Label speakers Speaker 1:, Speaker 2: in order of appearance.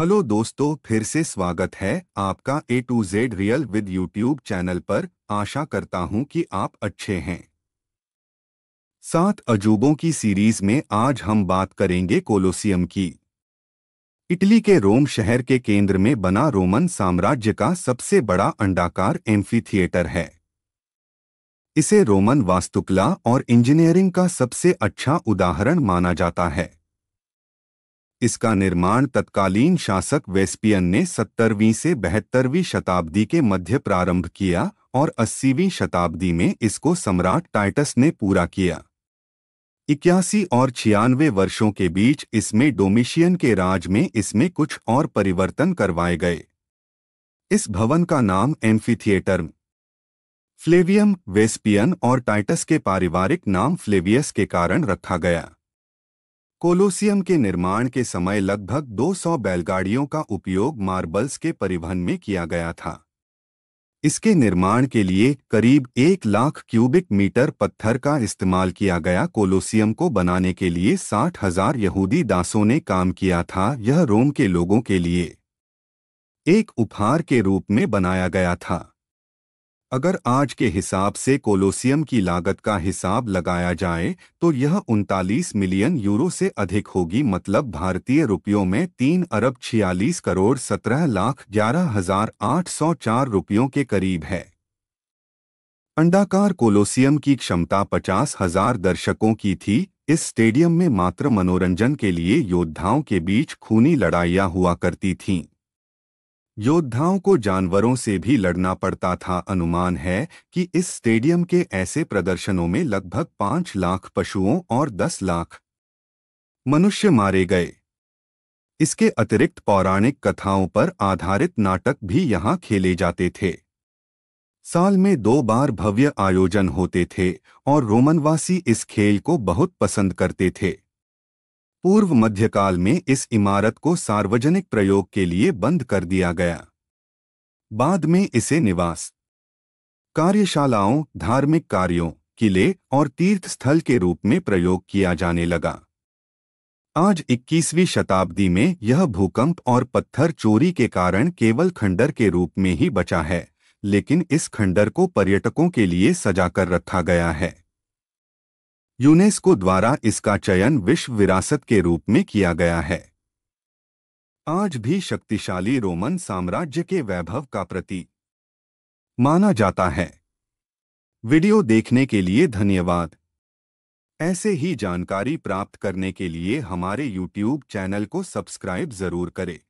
Speaker 1: hello दोस्तों फिर से स्वागत है आपका A to Z real with YouTube channel पर आशा करता हूं कि आप अच्छे हैं सात अजूबों की सीरीज में आज हम बात करेंगे कोलोसियम की इटली के रोम शहर के केंद्र में बना रोमन साम्राज्य का सबसे बड़ा अंडाकार एम्फीथिएटर है इसे रोमन वास्तुकला और इंजीनियरिंग का सबसे अच्छा उदाहरण माना जाता है इसका निर्माण तत्कालीन शासक वेस्पियन ने सत्तरवीं से बहत्तरवीं शताब्दी के मध्य प्रारंभ किया और अस्सीवीं शताब्दी में इसको सम्राट टाइटस ने पूरा किया इक्यासी और छियानवे वर्षों के बीच इसमें डोमिशियन के राज में इसमें कुछ और परिवर्तन करवाए गए इस भवन का नाम एम्फीथिएटर फ्लेवियम वेस्पियन और टाइटस के पारिवारिक नाम फ्लेवियस के कारण रखा गया कोलोसियम के निर्माण के समय लगभग 200 बैलगाड़ियों का उपयोग मार्बल्स के परिवहन में किया गया था इसके निर्माण के लिए करीब एक लाख क्यूबिक मीटर पत्थर का इस्तेमाल किया गया कोलोसियम को बनाने के लिए साठ हजार यहूदी दासों ने काम किया था यह रोम के लोगों के लिए एक उपहार के रूप में बनाया गया था अगर आज के हिसाब से कोलोसियम की लागत का हिसाब लगाया जाए तो यह उनतालीस मिलियन यूरो से अधिक होगी मतलब भारतीय रुपयों में तीन अरब छियालीस करोड़ सत्रह लाख ग्यारह हजार आठ सौ चार रुपयों के करीब है अंडाकार कोलोसियम की क्षमता पचास हजार दर्शकों की थी इस स्टेडियम में मात्र मनोरंजन के लिए योद्धाओं के बीच खूनी लड़ाइयाँ हुआ करती थीं योद्धाओं को जानवरों से भी लड़ना पड़ता था अनुमान है कि इस स्टेडियम के ऐसे प्रदर्शनों में लगभग पाँच लाख पशुओं और दस लाख मनुष्य मारे गए इसके अतिरिक्त पौराणिक कथाओं पर आधारित नाटक भी यहाँ खेले जाते थे साल में दो बार भव्य आयोजन होते थे और रोमनवासी इस खेल को बहुत पसंद करते थे पूर्व मध्यकाल में इस इमारत को सार्वजनिक प्रयोग के लिए बंद कर दिया गया बाद में इसे निवास कार्यशालाओं धार्मिक कार्यों किले और तीर्थ स्थल के रूप में प्रयोग किया जाने लगा आज 21वीं शताब्दी में यह भूकंप और पत्थर चोरी के कारण केवल खंडर के रूप में ही बचा है लेकिन इस खंडर को पर्यटकों के लिए सजा कर रखा गया है यूनेस्को द्वारा इसका चयन विश्व विरासत के रूप में किया गया है आज भी शक्तिशाली रोमन साम्राज्य के वैभव का प्रतीक माना जाता है वीडियो देखने के लिए धन्यवाद ऐसे ही जानकारी प्राप्त करने के लिए हमारे YouTube चैनल को सब्सक्राइब जरूर करें